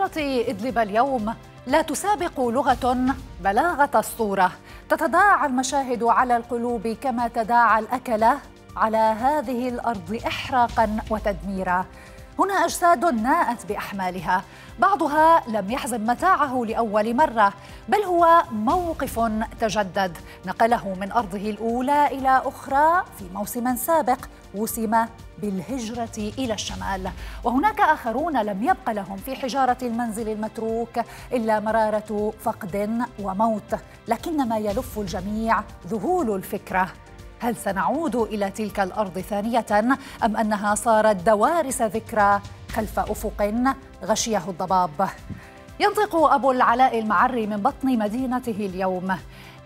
بنشرة إدلب اليوم لا تسابق لغة بلاغة الصورة تتداعى المشاهد على القلوب كما تداعى الأكلة على هذه الأرض إحراقا وتدميرا هنا أجساد ناءت بأحمالها بعضها لم يحزم متاعه لأول مرة بل هو موقف تجدد نقله من أرضه الأولى إلى أخرى في موسم سابق وسم بالهجرة إلى الشمال وهناك آخرون لم يبق لهم في حجارة المنزل المتروك إلا مرارة فقد وموت لكن ما يلف الجميع ذهول الفكرة هل سنعود إلى تلك الأرض ثانية أم أنها صارت دوارس ذكرى خلف أفق غشيه الضباب ينطق أبو العلاء المعري من بطن مدينته اليوم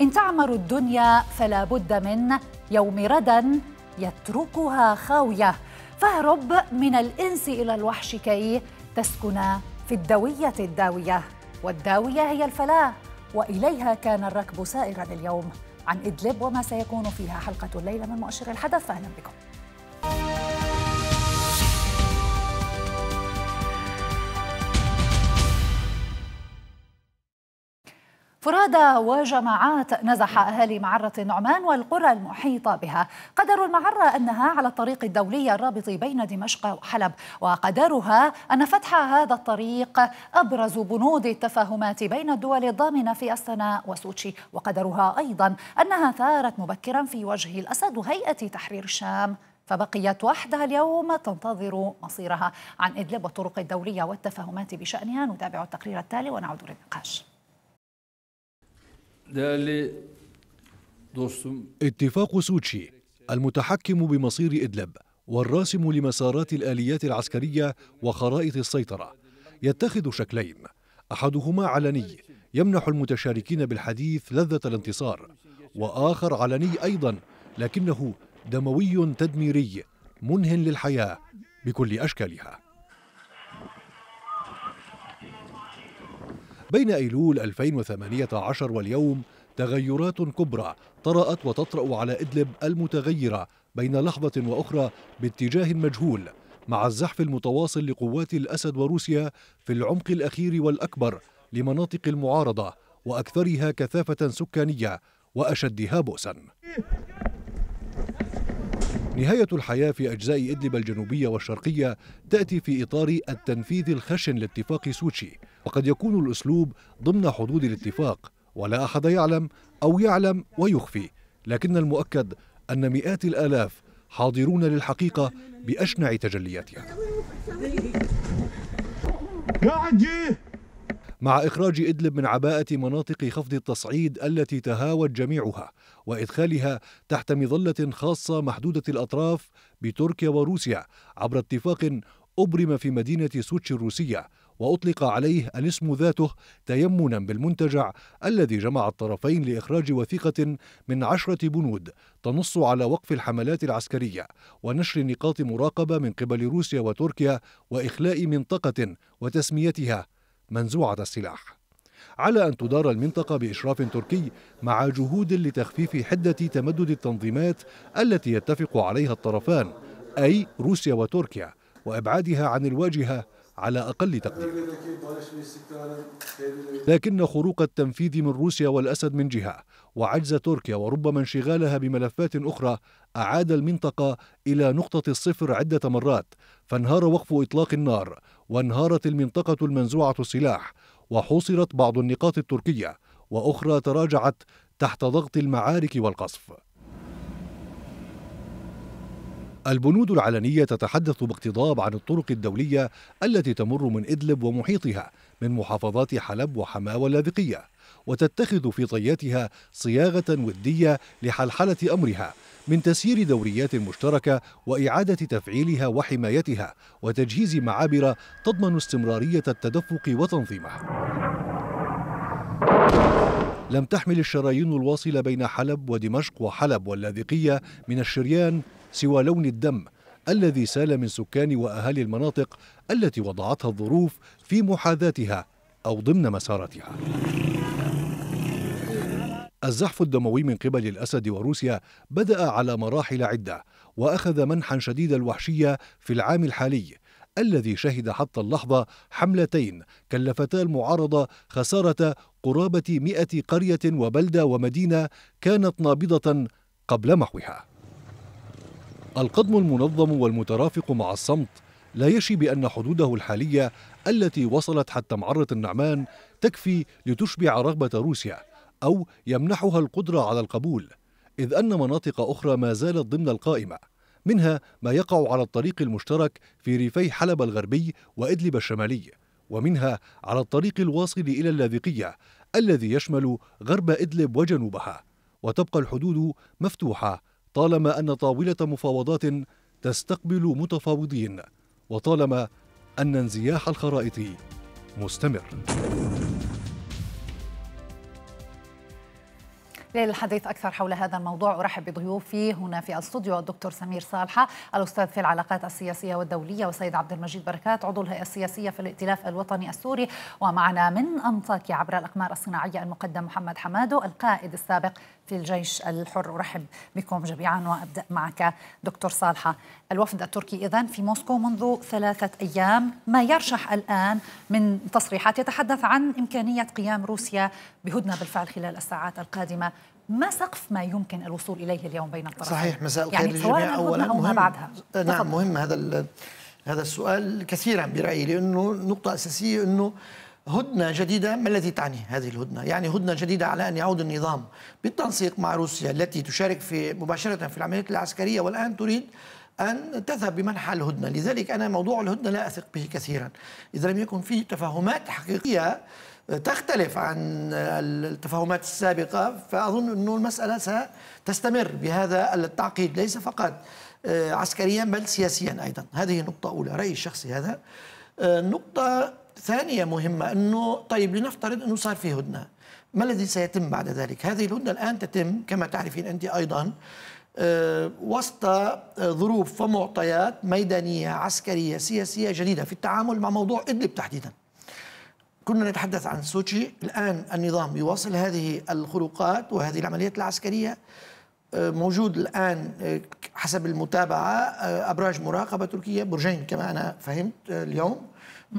إن تعمر الدنيا فلا بد من يوم ردا يتركها خاوية فاهرب من الإنس إلى الوحش كي تسكن في الدوية الداوية والداوية هي الفلاة وإليها كان الركب سائرا اليوم عن إدلب وما سيكون فيها حلقة الليلة من مؤشر الحدث فأهلا بكم فرادى وجماعات نزح أهالي معرة النعمان والقرى المحيطة بها قدروا المعرة أنها على الطريق الدولي الرابط بين دمشق وحلب وقدرها أن فتح هذا الطريق أبرز بنود التفاهمات بين الدول الضامنة في أستنا وسوتشي وقدرها أيضا أنها ثارت مبكرا في وجه الأسد وهيئة تحرير الشام فبقيت وحدها اليوم تنتظر مصيرها عن إدلب والطرق الدولية والتفاهمات بشأنها نتابع التقرير التالي ونعود للنقاش اتفاق سوتشي المتحكم بمصير إدلب والراسم لمسارات الآليات العسكرية وخرائط السيطرة يتخذ شكلين أحدهما علني يمنح المتشاركين بالحديث لذة الانتصار وآخر علني أيضا لكنه دموي تدميري منه للحياة بكل أشكالها بين أيلول 2018 واليوم تغيرات كبرى طرأت وتطرأ على إدلب المتغيرة بين لحظة وأخرى باتجاه مجهول مع الزحف المتواصل لقوات الأسد وروسيا في العمق الأخير والأكبر لمناطق المعارضة وأكثرها كثافة سكانية وأشدها بؤسا نهاية الحياة في أجزاء إدلب الجنوبية والشرقية تأتي في إطار التنفيذ الخشن لاتفاق سوتشي وقد يكون الأسلوب ضمن حدود الاتفاق ولا أحد يعلم أو يعلم ويخفي لكن المؤكد أن مئات الآلاف حاضرون للحقيقة بأشنع تجلياتها مع إخراج إدلب من عباءة مناطق خفض التصعيد التي تهاوت جميعها وإدخالها تحت مظلة خاصة محدودة الأطراف بتركيا وروسيا عبر اتفاق أبرم في مدينة سوتشي الروسية وأطلق عليه الاسم ذاته تيمنا بالمنتجع الذي جمع الطرفين لإخراج وثيقة من عشرة بنود تنص على وقف الحملات العسكرية ونشر نقاط مراقبة من قبل روسيا وتركيا وإخلاء منطقة وتسميتها منزوعة السلاح على أن تدار المنطقة بإشراف تركي مع جهود لتخفيف حدة تمدد التنظيمات التي يتفق عليها الطرفان أي روسيا وتركيا وإبعادها عن الواجهة على أقل تقدير لكن خروق التنفيذ من روسيا والأسد من جهة وعجز تركيا وربما انشغالها بملفات أخرى أعاد المنطقة إلى نقطة الصفر عدة مرات فانهار وقف إطلاق النار وانهارت المنطقة المنزوعة السلاح وحوصرت بعض النقاط التركية وأخرى تراجعت تحت ضغط المعارك والقصف البنود العلنية تتحدث باقتضاب عن الطرق الدولية التي تمر من إدلب ومحيطها من محافظات حلب وحماة واللاذقية وتتخذ في طياتها صياغة ودية لحلحلة أمرها من تسيير دوريات مشتركة وإعادة تفعيلها وحمايتها وتجهيز معابر تضمن استمرارية التدفق وتنظيمها لم تحمل الشرايين الواصلة بين حلب ودمشق وحلب واللاذقية من الشريان سوى لون الدم الذي سال من سكان واهالي المناطق التي وضعتها الظروف في محاذاتها او ضمن مساراتها الزحف الدموي من قبل الاسد وروسيا بدا على مراحل عده واخذ منحا شديد الوحشيه في العام الحالي الذي شهد حتى اللحظه حملتين كلفتا المعارضه خساره قرابه 100 قريه وبلده ومدينه كانت نابضه قبل محوها القضم المنظم والمترافق مع الصمت لا يشي بأن حدوده الحالية التي وصلت حتى معرة النعمان تكفي لتشبع رغبة روسيا أو يمنحها القدرة على القبول إذ أن مناطق أخرى ما زالت ضمن القائمة منها ما يقع على الطريق المشترك في ريفي حلب الغربي وإدلب الشمالي ومنها على الطريق الواصل إلى اللاذقية الذي يشمل غرب إدلب وجنوبها وتبقى الحدود مفتوحة طالما أن طاولة مفاوضات تستقبل متفاوضين وطالما أن انزياح الخرائط مستمر للحديث أكثر حول هذا الموضوع أرحب بضيوفي هنا في الاستوديو الدكتور سمير صالحة الأستاذ في العلاقات السياسية والدولية وسيد عبد المجيد بركات عضو الهيئة السياسية في الائتلاف الوطني السوري ومعنا من أنطاكيا عبر الأقمار الصناعية المقدم محمد حمادو القائد السابق في الجيش الحر أرحب بكم جميعا وأبدأ معك دكتور صالحة الوفد التركي اذا في موسكو منذ ثلاثة أيام ما يرشح الآن من تصريحات يتحدث عن إمكانية قيام روسيا بهدنة بالفعل خلال الساعات القادمة ما سقف ما يمكن الوصول إليه اليوم بين الطرفين؟ صحيح مساء الخير يعني للجميع أولا أو مهم ما بعدها آه، نعم مهم هذا هذا السؤال كثيرا برأيي لأنه نقطة أساسية أنه هدنة جديدة ما الذي تعني هذه الهدنة؟ يعني هدنة جديدة على أن يعود النظام بالتنسيق مع روسيا التي تشارك في مباشرة في العمليات العسكرية والآن تريد أن تذهب بمنحى الهدنة لذلك أنا موضوع الهدنة لا أثق به كثيرا إذا لم يكن فيه تفاهمات حقيقية تختلف عن التفاهمات السابقة فأظن أن المسألة ستستمر بهذا التعقيد ليس فقط آه، عسكريا بل سياسيا أيضا هذه نقطة أولى رأيي الشخصي هذا النقطة آه، ثانية مهمة أنه طيب لنفترض أنه صار في هدنة ما الذي سيتم بعد ذلك؟ هذه الهدنة الآن تتم كما تعرفين أنت أيضا آه، وسط آه، ظروف ومعطيات ميدانية عسكرية سياسية جديدة في التعامل مع موضوع إدلب تحديدا كنا نتحدث عن سوتشي الآن النظام يواصل هذه الخروقات وهذه العمليات العسكرية آه، موجود الآن حسب المتابعة أبراج مراقبة تركية برجين كما أنا فهمت اليوم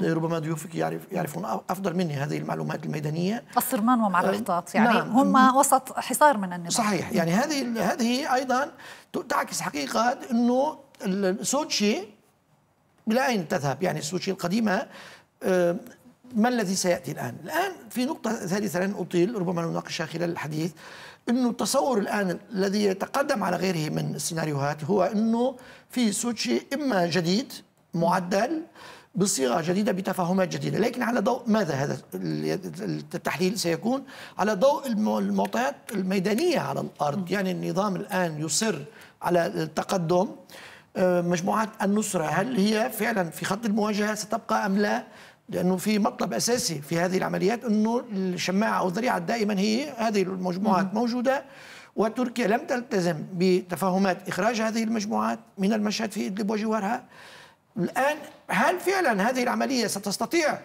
إيه، ربما ضيوفك يعرف يعرفون افضل مني هذه المعلومات الميدانيه الصرمان ومع الاحتياط يعني نعم. هم وسط حصار من النظام صحيح يعني هذه هذه ايضا تعكس حقيقه انه سوتشي الى اين تذهب يعني سوتشي القديمه آه، ما الذي سياتي الان؟ الان في نقطه ثالثه لن اطيل ربما نناقشها خلال الحديث انه التصور الان الذي يتقدم على غيره من السيناريوهات هو انه في سوتشي اما جديد معدل بصيغه جديده بتفاهمات جديده لكن على ضوء ماذا هذا التحليل سيكون على ضوء المعطيات الميدانيه على الارض يعني النظام الان يصر على التقدم آه، مجموعات النصره هل هي فعلا في خط المواجهه ستبقى ام لا لانه في مطلب اساسي في هذه العمليات انه الشماعه او الذريعه دائما هي هذه المجموعات موجوده وتركيا لم تلتزم بتفاهمات اخراج هذه المجموعات من المشهد في ادلب وجوارها الآن هل فعلا هذه العملية ستستطيع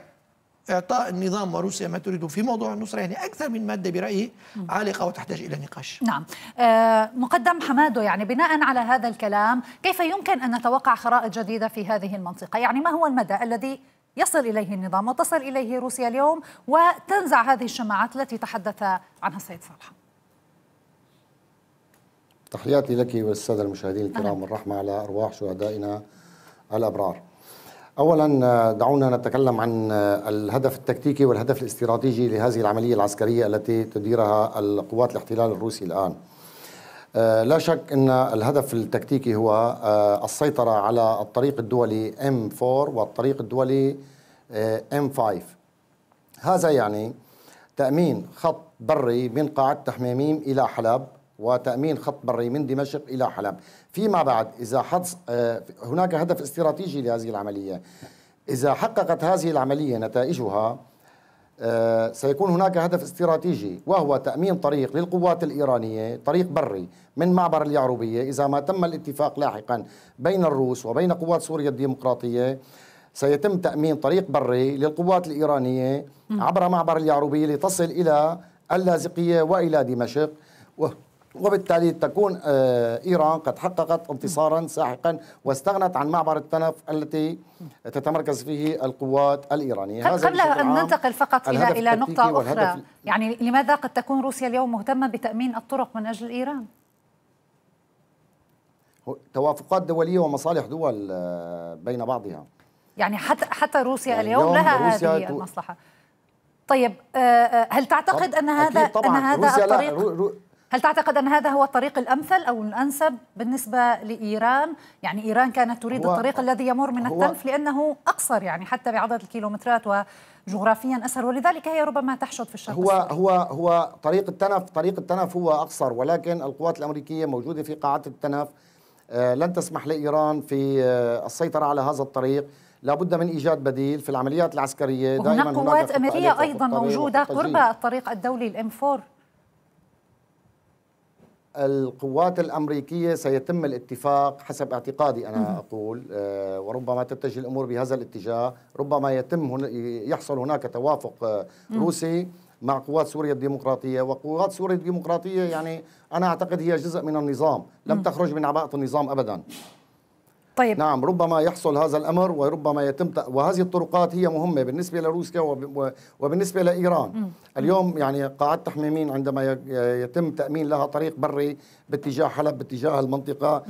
إعطاء النظام وروسيا ما تريده في موضوع النصرة يعني أكثر من مادة برأيي عالقة وتحتاج إلى نقاش نعم آه مقدم حمادو يعني بناء على هذا الكلام كيف يمكن أن نتوقع خرائط جديدة في هذه المنطقة يعني ما هو المدى الذي يصل إليه النظام وتصل إليه روسيا اليوم وتنزع هذه الشماعات التي تحدث عنها السيد صالح تحياتي لك والسادة المشاهدين الكرام والرحمة على أرواح شهدائنا الأبرار اولا آه، دعونا نتكلم عن آه، الهدف التكتيكي والهدف الاستراتيجي لهذه العمليه العسكريه التي تديرها القوات الاحتلال الروسي الان. آه، لا شك ان الهدف التكتيكي هو السيطره على الطريق الدولي M4 والطريق الدولي M5. هذا يعني تامين خط بري من قاعده تحميميم الى حلب وتأمين خط بري من دمشق إلى حلب فيما بعد إذا حدث آه، هناك هدف استراتيجي لهذه العملية إذا حققت هذه العملية نتائجها آه، سيكون هناك هدف استراتيجي وهو تأمين طريق للقوات الإيرانية طريق بري من معبر اليعروبيه إذا ما تم الاتفاق لاحقا بين الروس وبين قوات سوريا الديمقراطية سيتم تأمين طريق بري للقوات الإيرانية عبر معبر اليعروبيه لتصل إلى اللاذقية وإلى دمشق وبالتالي تكون آه، ايران قد حققت انتصارا ساحقا واستغنت عن معبر التنف التي تتمركز فيه القوات الايرانيه هذا قبل ان ننتقل فقط الى الى نقطه اخرى يعني لماذا قد تكون روسيا اليوم مهتمه بتامين الطرق من اجل ايران؟ توافقات دوليه ومصالح دول آه، بين بعضها يعني حتى حتى روسيا يعني اليوم لها روسيا هذه المصلحه طيب آه، هل تعتقد ان هذا ان هذا الطريق هل تعتقد أن هذا هو الطريق الأمثل أو الأنسب بالنسبة لإيران يعني إيران كانت تريد الطريق الذي يمر من التنف لأنه أقصر يعني حتى بعدد الكيلومترات وجغرافيا أسهل ولذلك هي ربما تحشد في الشرق هو السوري. هو هو طريق التنف طريق التنف هو أقصر ولكن القوات الأمريكية موجودة في قاعه التنف آه، لن تسمح لإيران في آه، السيطرة على هذا الطريق لابد من ايجاد بديل في العمليات العسكريه دائما هناك قوات امريكيه ايضا موجوده قرب الطريق الدولي الام 4 القوات الامريكيه سيتم الاتفاق حسب اعتقادي انا اقول آه، وربما تتجه الامور بهذا الاتجاه، ربما يتم يحصل هناك توافق آه، روسي مع قوات سوريا الديمقراطيه، وقوات سوريا الديمقراطيه يعني انا اعتقد هي جزء من النظام، لم تخرج من عباءه النظام ابدا. طيب نعم ربما يحصل هذا الامر وربما يتم وهذه الطرقات هي مهمه بالنسبه لروسيا وبالنسبه لايران م. اليوم يعني قاعات تحميمين عندما يتم تامين لها طريق بري باتجاه حلب باتجاه المنطقه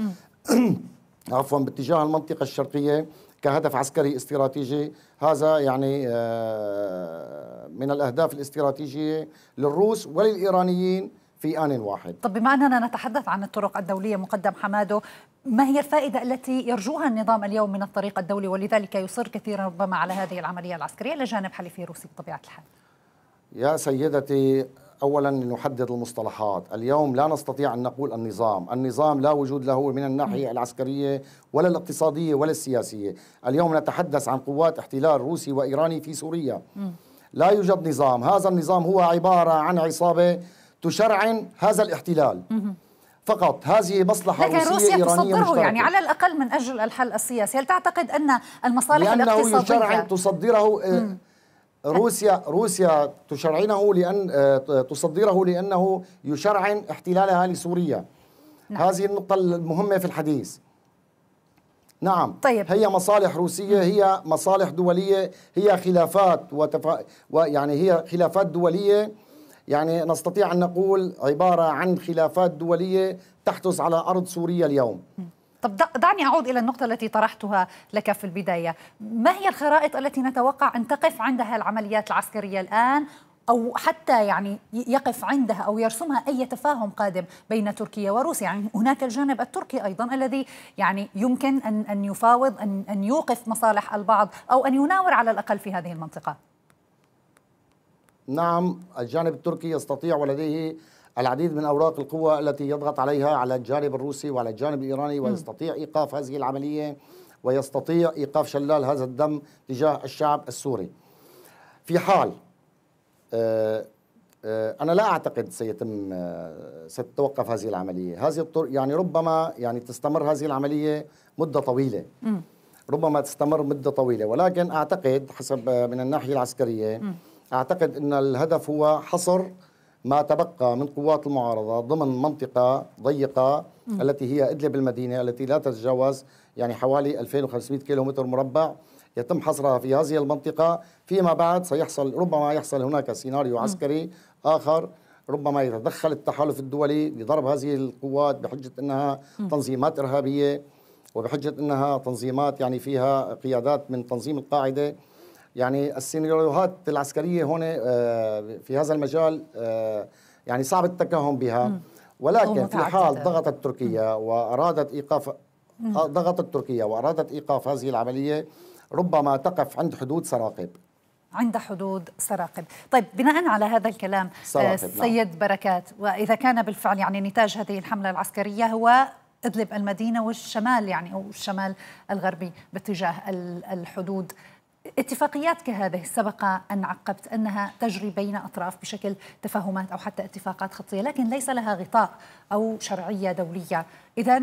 عفوا باتجاه المنطقه الشرقيه كهدف عسكري استراتيجي هذا يعني آه، من الاهداف الاستراتيجيه للروس وللايرانيين في آن واحد طب بما أننا نتحدث عن الطرق الدولية مقدم حماده ما هي الفائدة التي يرجوها النظام اليوم من الطريق الدولي ولذلك يصر كثيرا ربما على هذه العملية العسكرية لجانب حليفي روسي بطبيعة الحال؟ يا سيدتي اولا لنحدد المصطلحات، اليوم لا نستطيع ان نقول النظام، النظام لا وجود له من الناحيه العسكريه ولا الاقتصاديه ولا السياسيه، اليوم نتحدث عن قوات احتلال روسي وايراني في سوريا. لا يوجد نظام، هذا النظام هو عباره عن عصابه تشرعن هذا الاحتلال. فقط هذه مصلحة لكن روسية روسيا إيرانية تصدره يعني مشتركة. يعني على الأقل من أجل الحل السياسي هل تعتقد أن المصالح لأنه الاقتصادية يشرع تصدره آه، مم. روسيا روسيا تشرعنه لأن آه، تصدره لأنه يشرعن احتلالها لسوريا نعم. هذه النقطة المهمة في الحديث نعم طيب. هي مصالح روسية هي مصالح دولية هي خلافات وتف... ويعني هي خلافات دولية يعني نستطيع أن نقول عبارة عن خلافات دولية تحدث على أرض سوريا اليوم طب دعني أعود إلى النقطة التي طرحتها لك في البداية ما هي الخرائط التي نتوقع أن تقف عندها العمليات العسكرية الآن أو حتى يعني يقف عندها أو يرسمها أي تفاهم قادم بين تركيا وروسيا يعني هناك الجانب التركي أيضا الذي يعني يمكن أن أن يفاوض أن أن يوقف مصالح البعض أو أن يناور على الأقل في هذه المنطقة نعم الجانب التركي يستطيع ولديه العديد من أوراق القوة التي يضغط عليها على الجانب الروسي وعلى الجانب الإيراني ويستطيع إيقاف هذه العملية ويستطيع إيقاف شلال هذا الدم تجاه الشعب السوري في حال آه، آه، أنا لا أعتقد سيتم آه، ستتوقف هذه العملية هذه الطر... يعني ربما يعني تستمر هذه العملية مدة طويلة ربما تستمر مدة طويلة ولكن أعتقد حسب من الناحية العسكرية أعتقد أن الهدف هو حصر ما تبقى من قوات المعارضة ضمن منطقة ضيقة م. التي هي إدلب المدينة التي لا تتجاوز يعني حوالي 2500 كيلومتر مربع يتم حصرها في هذه المنطقة فيما بعد سيحصل ربما يحصل هناك سيناريو عسكري آخر ربما يتدخل التحالف الدولي لضرب هذه القوات بحجة أنها تنظيمات إرهابية وبحجة أنها تنظيمات يعني فيها قيادات من تنظيم القاعدة يعني السيناريوهات العسكرية هنا آه، في هذا المجال آه، يعني صعب التكهن بها ولكن في حال ضغطت تركيا وأرادت إيقاف آه، ضغطت تركيا وأرادت إيقاف هذه العملية ربما تقف عند حدود سراقب عند حدود سراقب طيب بناء على هذا الكلام نعم. سيد نعم. بركات وإذا كان بالفعل يعني نتاج هذه الحملة العسكرية هو إدلب المدينة والشمال يعني أو الشمال الغربي باتجاه الحدود اتفاقيات كهذه سبق أن عقبت أنها تجري بين أطراف بشكل تفاهمات أو حتى اتفاقات خطية لكن ليس لها غطاء أو شرعية دولية إذا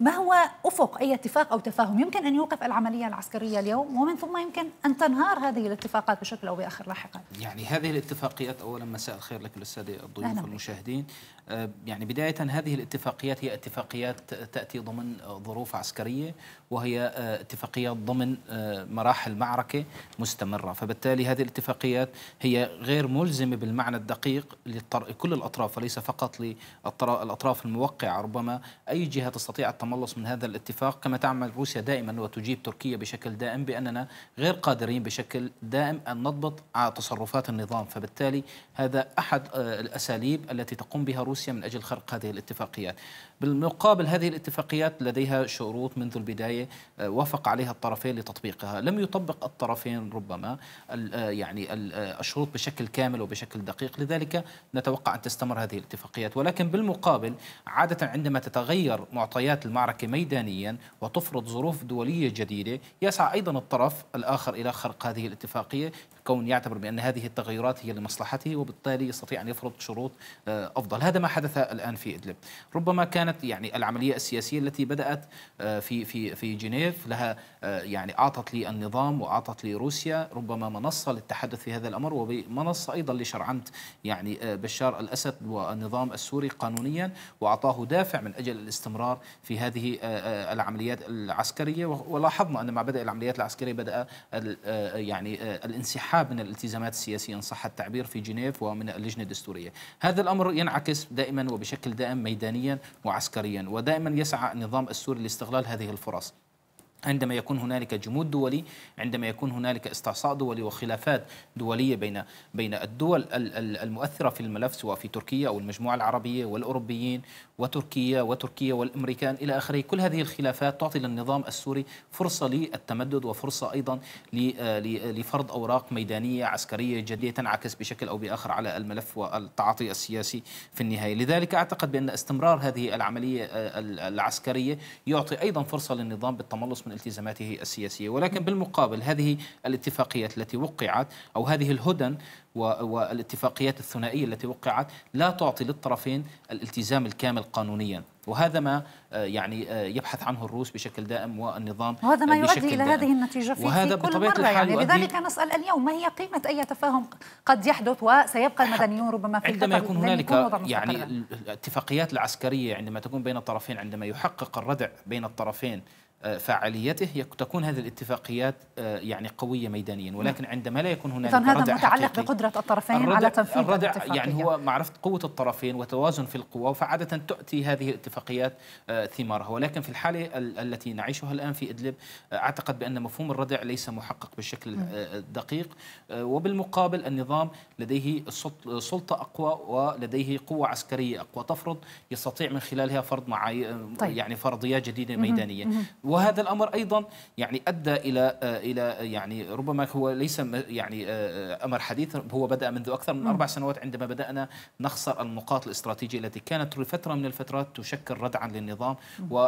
ما هو أفق أي اتفاق أو تفاهم يمكن أن يوقف العملية العسكرية اليوم ومن ثم يمكن أن تنهار هذه الاتفاقات بشكل أو بآخر لاحقا يعني هذه الاتفاقيات أولا مساء الخير لك للسادة الضيوف والمشاهدين آه، يعني بداية هذه الاتفاقيات هي اتفاقيات تأتي ضمن ظروف عسكرية وهي آه، اتفاقيات ضمن آه، مراحل معركة مستمرة فبالتالي هذه الاتفاقيات هي غير ملزمة بالمعنى الدقيق لكل الأطراف وليس فقط للأطراف الموقعة ربما أي جهة تستطيع التملص من هذا الاتفاق كما تعمل روسيا دائما وتجيب تركيا بشكل دائم بأننا غير قادرين بشكل دائم أن نضبط على تصرفات النظام فبالتالي هذا أحد الأساليب التي تقوم بها روسيا روسيا من أجل خرق هذه الاتفاقيات بالمقابل هذه الاتفاقيات لديها شروط منذ البداية آه، وافق عليها الطرفين لتطبيقها لم يطبق الطرفين ربما آه، يعني آه، الشروط بشكل كامل وبشكل دقيق لذلك نتوقع أن تستمر هذه الاتفاقيات ولكن بالمقابل عادة عندما تتغير معطيات المعركة ميدانيا وتفرض ظروف دولية جديدة يسعى أيضا الطرف الآخر إلى خرق هذه الاتفاقية كون يعتبر بأن هذه التغيرات هي لمصلحته وبالتالي يستطيع أن يفرض شروط أفضل هذا ما حدث الآن في إدلب ربما كان كانت يعني العمليه السياسيه التي بدات آه، في في في جنيف لها آه، يعني اعطت للنظام واعطت لروسيا ربما منصه للتحدث في هذا الامر ومنصه ايضا لشرعنه يعني آه، بشار الاسد والنظام السوري قانونيا واعطاه دافع من اجل الاستمرار في هذه العمليات العسكريه ولاحظنا ان مع بدء العمليات العسكريه بدا يعني الانسحاب من الالتزامات السياسيه ان صح التعبير في جنيف ومن اللجنه الدستوريه هذا الامر ينعكس دائما وبشكل دائم ميدانيا وعسكريا عسكريا ودائما يسعى النظام السوري لاستغلال هذه الفرص عندما يكون هنالك جمود دولي عندما يكون هنالك استعصاء دولي وخلافات دوليه بين بين الدول المؤثره في الملف سواء في تركيا او المجموعه العربيه والاوروبيين وتركيا وتركيا والامريكان الى اخره كل هذه الخلافات تعطي للنظام السوري فرصه للتمدد وفرصه ايضا لفرض اوراق ميدانيه عسكريه جديه تنعكس بشكل او باخر على الملف والتعاطي السياسي في النهايه لذلك اعتقد بان استمرار هذه العمليه العسكريه يعطي ايضا فرصه للنظام بالتملص من من التزاماته السياسية ولكن بالمقابل هذه الاتفاقيات التي وقعت أو هذه الهدن والاتفاقيات الثنائية التي وقعت لا تعطي للطرفين الالتزام الكامل قانونيا وهذا ما آه، يعني آه، يبحث عنه الروس بشكل دائم والنظام وهذا ما يؤدي الى دائم. هذه النتيجه في, وهذا في كل بطبيعة مره يعني لذلك نسال اليوم ما هي قيمه اي تفاهم قد يحدث وسيبقى المدنيون ربما في عندما يكون هنالك يعني الاتفاقيات العسكريه عندما تكون بين الطرفين عندما يحقق الردع بين الطرفين آه، فعاليته تكون هذه الاتفاقيات آه، يعني قوية ميدانيا ولكن عندما لا يكون هناك هذا متعلق بقدرة الطرفين على تنفيذ الردع الاتفاقية يعني هو معرفة قوة الطرفين وتوازن في القوى فعادة تؤتي هذه الاتفاقيات آه، ثمارها ولكن في الحالة التي نعيشها الآن في إدلب أعتقد بأن مفهوم الردع ليس محقق بالشكل الدقيق وبالمقابل النظام لديه سلطة أقوى ولديه قوة عسكرية أقوى تفرض يستطيع من خلالها فرض معاي طيب. يعني فرضيات جديدة ميدانية وهذا الامر ايضا يعني ادى الى آه، الى آه، يعني ربما هو ليس يعني آه، امر حديث هو بدا منذ اكثر من نعم. اربع سنوات عندما بدانا نخسر النقاط الاستراتيجيه التي كانت لفتره من الفترات تشكل ردعا للنظام نعم.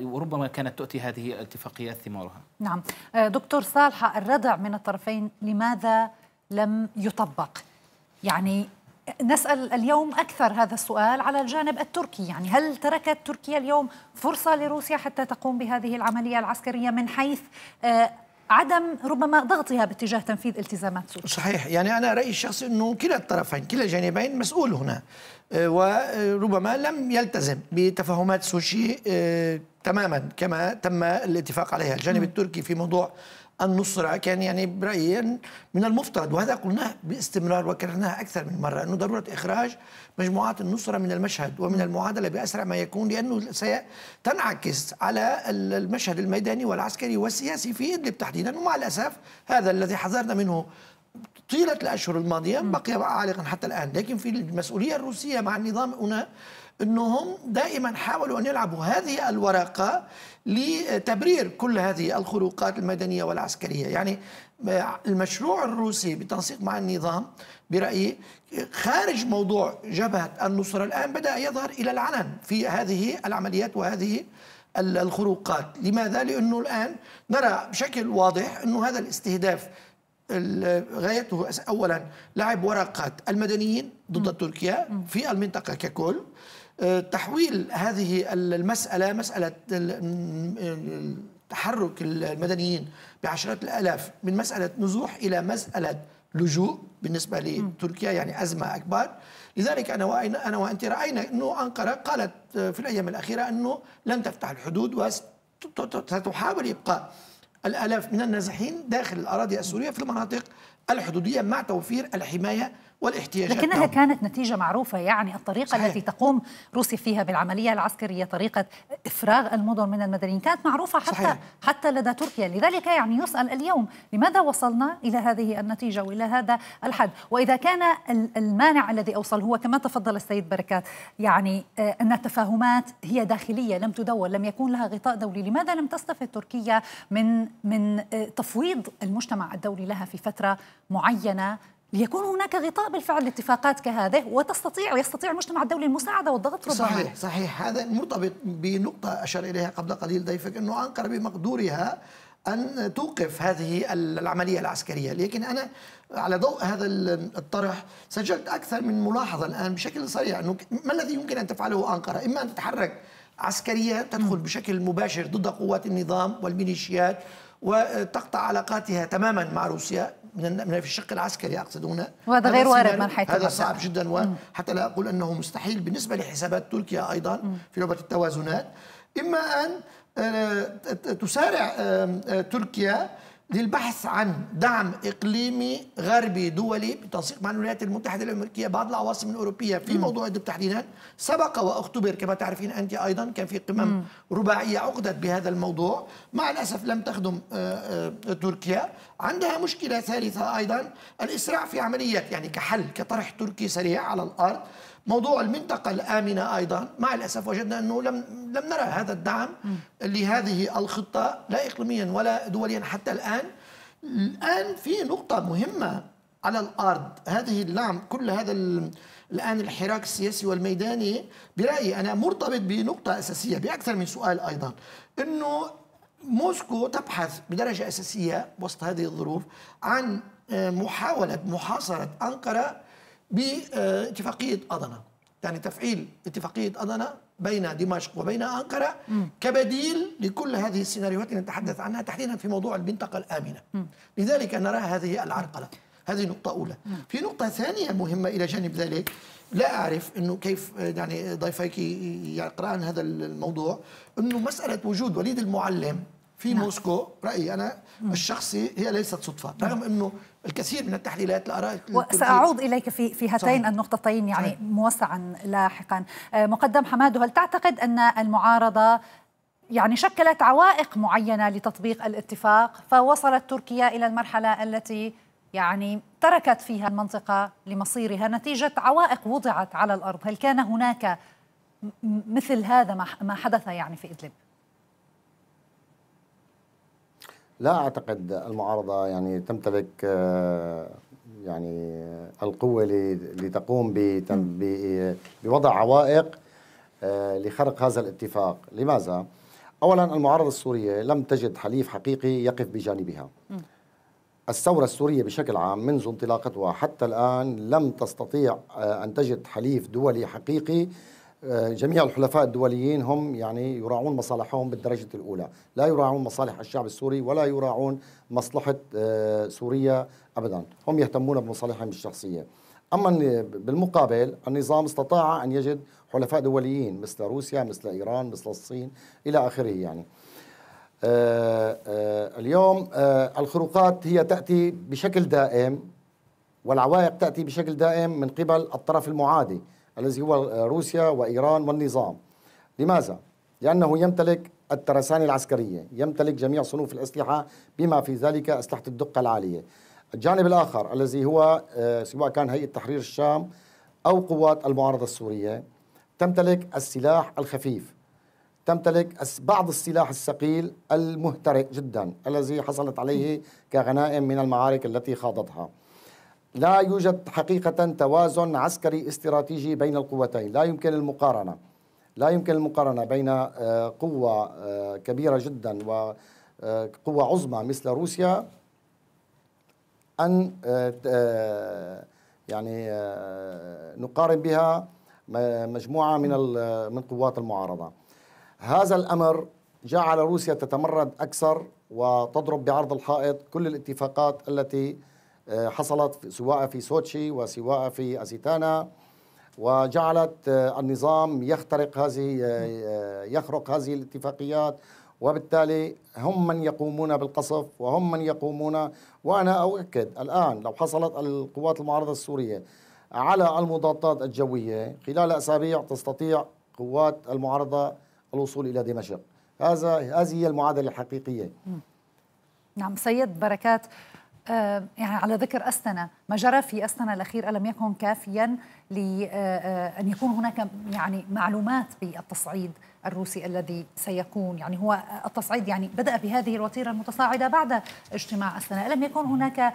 وربما كانت تؤتي هذه الاتفاقيات ثمارها. نعم، دكتور صالحه الردع من الطرفين لماذا لم يطبق؟ يعني نسأل اليوم أكثر هذا السؤال على الجانب التركي يعني هل تركت تركيا اليوم فرصة لروسيا حتى تقوم بهذه العملية العسكرية من حيث آه، عدم ربما ضغطها باتجاه تنفيذ التزامات سوريا صحيح يعني أنا رأيي الشخصي أنه كلا الطرفين كلا الجانبين مسؤول هنا آه، وربما لم يلتزم بتفاهمات سوشي آه، تماما كما تم الاتفاق عليها الجانب التركي في موضوع أن كان يعني برأيي من المفترض وهذا قلناه باستمرار وكررناه أكثر من مرة أنه ضرورة إخراج مجموعات النصرة من المشهد ومن المعادلة بأسرع ما يكون لأنه ستنعكس على المشهد الميداني والعسكري والسياسي في إدلب تحديدا ومع الأسف هذا الذي حذرنا منه طيلة الأشهر الماضية بقي عالقا حتى الآن لكن في المسؤولية الروسية مع النظام هنا أنهم دائما حاولوا أن يلعبوا هذه الورقة لتبرير كل هذه الخروقات المدنية والعسكرية يعني آه، المشروع الروسي بالتنسيق مع النظام برأيي خارج موضوع جبهة النصرة الآن بدأ يظهر إلى العلن في هذه العمليات وهذه الخروقات لماذا؟ لأنه الآن نرى بشكل واضح أنه هذا الاستهداف غايته أولا لعب ورقات المدنيين ضد تركيا في المنطقة ككل تحويل هذه المسألة مسألة تحرك المدنيين بعشرات الآلاف من مسألة نزوح إلى مسألة لجوء بالنسبة لتركيا يعني أزمة أكبر لذلك أنا وأنا أنا وأنت رأينا أنه أنقرة قالت في الأيام الأخيرة أنه لن تفتح الحدود وستحاول إبقاء الآلاف من النازحين داخل الأراضي السورية في المناطق الحدودية مع توفير الحماية والاحتياجات لكنها نعم. كانت نتيجة معروفة يعني الطريقة صحيح. التي تقوم روسيا فيها بالعملية العسكرية طريقة إفراغ المدن من المدنيين كانت معروفة حتى صحيح. حتى لدى تركيا لذلك يعني يسأل اليوم لماذا وصلنا إلى هذه النتيجة وإلى هذا الحد وإذا كان المانع الذي أوصل هو كما تفضل السيد بركات يعني آه، أن التفاهمات هي داخلية لم تدول لم يكون لها غطاء دولي لماذا لم تستفد تركيا من من آه، تفويض المجتمع الدولي لها في فترة معينة ليكون هناك غطاء بالفعل لاتفاقات كهذه وتستطيع يستطيع المجتمع الدولي المساعده والضغط ربما صحيح صحيح هذا مرتبط بنقطه اشار اليها قبل قليل ضيفك انه انقره بمقدورها ان توقف هذه العمليه العسكريه لكن انا على ضوء هذا الطرح سجلت اكثر من ملاحظه الان بشكل سريع انه ما الذي يمكن ان تفعله انقره اما ان تتحرك عسكريه تدخل بشكل مباشر ضد قوات النظام والميليشيات وتقطع علاقاتها تماما مع روسيا من من في الشق العسكري اقصد هنا وهذا غير وارد من حيث هذا صعب جدا وحتى لا اقول انه مستحيل بالنسبه لحسابات تركيا ايضا في لعبه التوازنات اما ان آه، تسارع آه، تركيا للبحث عن دعم اقليمي غربي دولي بالتنسيق مع الولايات المتحده الامريكيه بعض العواصم الاوروبيه في موضوع الدب تحديدا سبق واختبر كما تعرفين انت ايضا كان في قمم رباعيه عقدت بهذا الموضوع مع الاسف لم تخدم آه، آه، تركيا عندها مشكله ثالثه ايضا الاسراع في عمليه يعني كحل كطرح تركي سريع على الارض موضوع المنطقة الآمنة أيضا مع الأسف وجدنا أنه لم لم نرى هذا الدعم لهذه الخطة لا إقليميا ولا دوليا حتى الآن الآن في نقطة مهمة على الأرض هذه اللعم كل هذا الآن الحراك السياسي والميداني برأيي أنا مرتبط بنقطة أساسية بأكثر من سؤال أيضا أنه موسكو تبحث بدرجة أساسية وسط هذه الظروف عن آه، محاولة محاصرة أنقرة باتفاقيه اضنا يعني تفعيل اتفاقيه اضنا بين دمشق وبين انقره كبديل لكل هذه السيناريوهات التي نتحدث عنها تحديدا في موضوع المنطقه الامنه لذلك نرى هذه العرقله هذه نقطة أولى م. في نقطة ثانية مهمة إلى جانب ذلك لا أعرف أنه كيف يعني ضيفيك يقرأن هذا الموضوع أنه مسألة وجود وليد المعلم في نعم. موسكو رأيي أنا م. الشخصي هي ليست صدفة نعم. رغم أنه الكثير من التحليلات الاراء وساعود اليك في في هاتين صحيح. النقطتين يعني صحيح. موسعا لاحقا آه، مقدم حماد هل تعتقد ان المعارضه يعني شكلت عوائق معينه لتطبيق الاتفاق فوصلت تركيا الى المرحله التي يعني تركت فيها المنطقه لمصيرها نتيجه عوائق وضعت على الارض هل كان هناك مثل هذا ما حدث يعني في ادلب لا اعتقد المعارضه يعني تمتلك آه، يعني القوه لتقوم بوضع عوائق آه، لخرق هذا الاتفاق، لماذا؟ اولا المعارضه السوريه لم تجد حليف حقيقي يقف بجانبها. الثوره السوريه بشكل عام منذ انطلاقتها حتى الان لم تستطيع آه، ان تجد حليف دولي حقيقي آه، جميع الحلفاء الدوليين هم يعني يراعون مصالحهم بالدرجة الأولى لا يراعون مصالح الشعب السوري ولا يراعون مصلحة آه، سوريا أبدا هم يهتمون بمصالحهم الشخصية أما بالمقابل النظام استطاع أن يجد حلفاء دوليين مثل روسيا مثل إيران مثل الصين إلى آخره يعني آه، اليوم الخروقات هي تأتي بشكل دائم والعوائق تأتي بشكل دائم من قبل الطرف المعادي الذي هو آه، روسيا وإيران والنظام لماذا؟ لأنه يمتلك الترسانة العسكرية يمتلك جميع صنوف الأسلحة بما في ذلك أسلحة الدقة العالية الجانب الآخر الذي هو آه، سواء كان هيئة تحرير الشام أو قوات المعارضة السورية تمتلك السلاح الخفيف تمتلك بعض السلاح الثقيل المهترئ جدا الذي حصلت عليه كغنائم من المعارك التي خاضتها لا يوجد حقيقة توازن عسكري استراتيجي بين القوتين لا يمكن المقارنة لا يمكن المقارنة بين آه، قوة آه، كبيرة جدا وقوة آه، عظمى مثل روسيا أن يعني نقارن بها مجموعة من من قوات المعارضة هذا الأمر جعل روسيا تتمرد أكثر وتضرب بعرض الحائط كل الاتفاقات التي آه، حصلت سواء في سوتشي وسواء في أسيتانا وجعلت آه، النظام يخترق هذه آه، يخرق هذه الاتفاقيات وبالتالي هم من يقومون بالقصف وهم من يقومون وانا اؤكد الان لو حصلت القوات المعارضه السوريه على المضادات الجويه خلال اسابيع تستطيع قوات المعارضه الوصول الى دمشق هذا هذه هي المعادله الحقيقيه نعم سيد بركات آه، يعني على ذكر أستنا ما جرى في أستنا الأخير ألم يكن كافيا لأن آه، آه، يكون هناك يعني معلومات بالتصعيد الروسي الذي سيكون يعني هو التصعيد يعني بدأ بهذه الوتيرة المتصاعدة بعد اجتماع أستنا ألم يكن هناك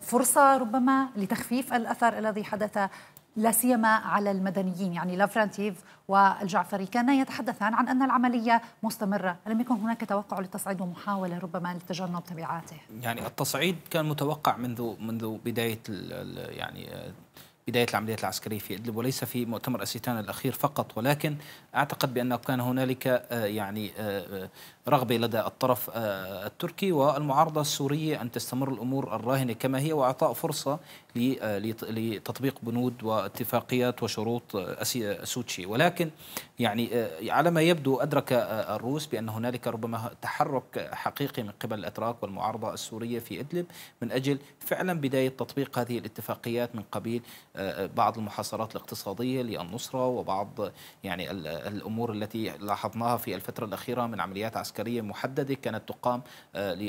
فرصة ربما لتخفيف الأثر الذي حدث لا سيما على المدنيين يعني لافرانتيف والجعفري كانا يتحدثان عن ان العمليه مستمره، لم يكن هناك توقع للتصعيد ومحاوله ربما لتجنب تبعاته. يعني التصعيد كان متوقع منذ منذ بدايه يعني بداية العمليات العسكرية في إدلب وليس في مؤتمر أسيتان الأخير فقط ولكن أعتقد بأنه كان هنالك آه، يعني آه، آه، رغبة لدى الطرف التركي والمعارضة السورية أن تستمر الأمور الراهنة كما هي وإعطاء فرصة آه، لتطبيق بنود واتفاقيات وشروط آه، آه، سوتشي ولكن يعني على ما يبدو أدرك الروس بأن هنالك ربما تحرك حقيقي من قبل الأتراك والمعارضة السورية في إدلب من أجل فعلا بداية تطبيق هذه الاتفاقيات من قبيل بعض المحاصرات الاقتصادية للنصرة وبعض يعني الأمور التي لاحظناها في الفترة الأخيرة من عمليات عسكرية محددة كانت تقام